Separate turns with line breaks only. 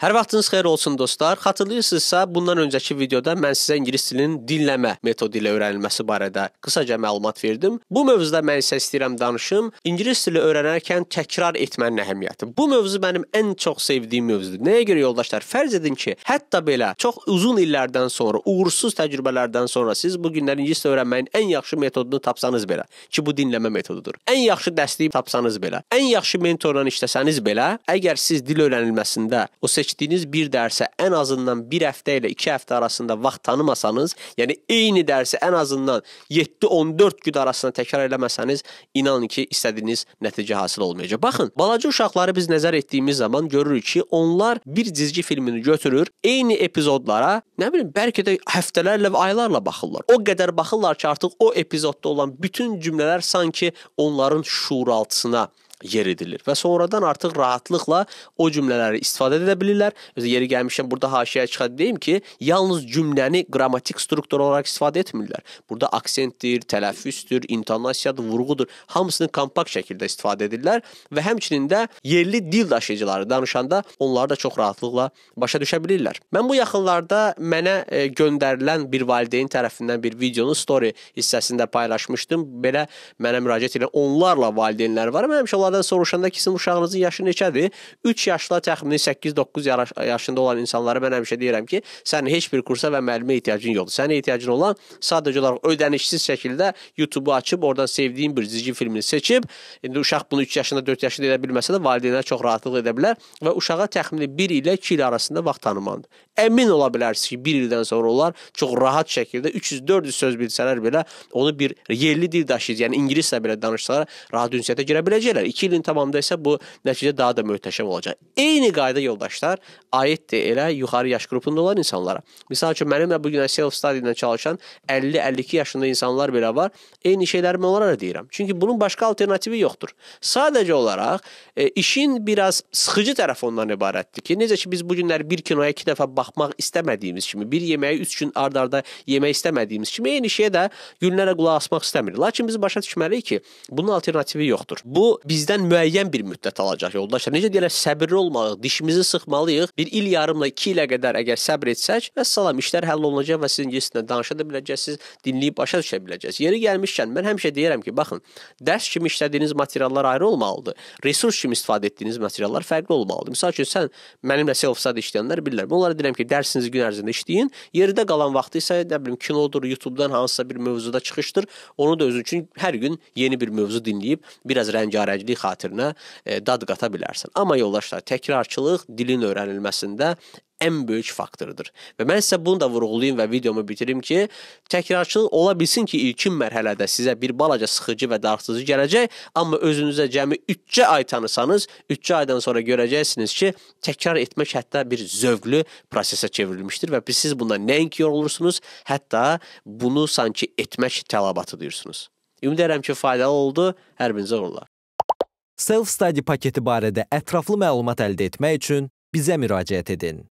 Hər vaxtınız xeyir olsun dostlar. Xatırlayırsınızsa, bundan öncəki videoda mən sizə ingilis dilinin dinləmə metodu ilə öyrənilməsi barədə qısaca məlumat verdim. Bu mövzuda mən isə istəyirəm danışım. İngilis dili öyrənərkən təkrar etmənin əhəmiyyəti. Bu mövzu mənim ən çox sevdiyim mövzudur. Nəyə görə yoldaşlar? Fərz edin ki, hətta belə çox uzun illərdən sonra, uğursuz təcrübələrdən sonra siz bu günlər ingilis dili öyrənməyin ən yaxşı metodunu tapsanız belə, ki bu dinləmə metodudur. Ən yaxşı dəstəyi tapsanız belə, ən yaxşı mentorla işləsəniz belə, əgər siz dil öyrənilməsində o seçim keçdiyiniz bir dərsə ən azından 1 həftə ilə 2 həftə arasında vaxt tanımasanız, yəni eyni dərsi ən azından 7-14 gün arasında təkrar eləməsəniz, inanın ki, istədiyiniz nəticə hasil olmayacaq. Baxın, balaca uşaqları biz nəzər etdiyimiz zaman görürük ki, onlar bir cizgi filmini götürür, eyni epizodlara, nə bilim, bəlkə də həftələrlə və aylarla baxırlar. O qədər baxırlar ki, artıq o epizodda olan bütün cümlələr sanki onların şuuraltısına yer edilir və sonradan artıq rahatlıqla o cümlələri istifadə edə bilirlər. Özə yeri gəlmişəm burada haşiyə çıxarıb deyim ki, yalnız cümləni qrammatik struktur olaraq istifadə etmirlər. Burada aksentdir, tələffüzdür, intonasiyadır, vurğudur, hamısını kompakt şəkildə istifadə edirlər və həmçinin də yerli dil daşıyıcıları danışanda onları da çox rahatlıqla başa düşə bilirlər. Mən bu yaxınlarda mənə e, göndərilən bir valideyn tərəfindən bir videonu story hissəsində paylaşmışdım. Belə mənə müraciət edən onlarla valideynlər var. Mən həmişə onlara ailədən soruşanda ki, sizin uşağınızın yaşı neçədir? 3 yaşla təxmini 8-9 yaşında olan insanlara mən həmişə deyirəm ki, sənin heç bir kursa və müəllimə ehtiyacın yoxdur. Sənin ehtiyacın olan sadəcə olaraq ödənişsiz şəkildə YouTube-u açıb oradan sevdiyin bir cizgi filmini seçib, indi uşaq bunu 3 yaşında, 4 yaşında edə bilməsə də valideynlər çox rahatlıq edə bilər və uşağa təxmini 1 ilə 2 il arasında vaxt tanımalıdır. Əmin ola bilərsiniz ki, 1 ildən sonra onlar çox rahat şəkildə 300-400 söz bilsələr belə onu bir yerli dil daşıyıcı, yəni ingiliscə belə danışsalar rahat ünsiyyətə girə biləcəklər. 2 ilin tamamında isə bu nəticə daha da möhtəşəm olacaq. Eyni qayda yoldaşlar aiddir elə yuxarı yaş qrupunda olan insanlara. Məsəl üçün mənimlə bu gün self study ilə çalışan 50-52 yaşında insanlar belə var. Eyni şeylərimi onlara deyirəm. Çünki bunun başqa alternativi yoxdur. Sadəcə olaraq e, işin biraz sıxıcı tərəfi ondan ibarətdir ki, necə ki biz bu günlər bir kinoya 2 dəfə baxmaq istəmədiyimiz kimi, bir yeməyi 3 gün ard-arda yemək istəmədiyimiz kimi eyni şeyə də günlərə qulaq asmaq istəmirik. Lakin biz başa düşməliyik ki, bunun alternativi yoxdur. Bu bizdə bizdən müəyyən bir müddət alacaq yoldaşlar. Necə deyirlər, səbirli olmalıyıq, dişimizi sıxmalıyıq. 1 il yarımla 2 ilə qədər əgər səbr etsək, vəssalam işlər həll olunacaq və siz ingilis dilində danışa da biləcəksiniz, dinləyib başa düşə biləcəksiniz. Yeri gəlmişkən mən həmişə deyirəm ki, baxın, dərs kimi işlədiyiniz materiallar ayrı olmalıdır. Resurs kimi istifadə etdiyiniz materiallar fərqli olmalıdır. Məsəl üçün sən mənimlə self-study işləyənlər bilirlər. Onlara deyirəm ki, dərsinizi gün ərzində işləyin. Yerdə qalan vaxtı isə nə bilim kinodur, YouTube-dan hansısa bir mövzuda çıxışdır. Onu da özün üçün hər gün yeni bir mövzu dinləyib biraz rəngarənglik xatirinə e, dad qata bilərsən. Amma yoldaşlar, təkrarçılıq dilin öyrənilməsində ən böyük faktordur. Və mən sizə bunu da vurğulayım və videomu bitirim ki, təkrarçılıq ola bilsin ki, ilkin mərhələdə sizə bir balaca sıxıcı və darıxdırıcı gələcək, amma özünüzə cəmi 3-cə ay tanısanız, 3-cə aydan sonra görəcəksiniz ki, təkrar etmək hətta bir zövqlü prosesə çevrilmişdir və siz bundan nəinki yorulursunuz, hətta bunu sanki etmək tələbatı duyursunuz. Ümid edirəm ki, faydalı oldu. Hər birinizə uğurlar. Self-study paketi barədə ətraflı məlumat əldə etmək üçün bizə müraciət edin.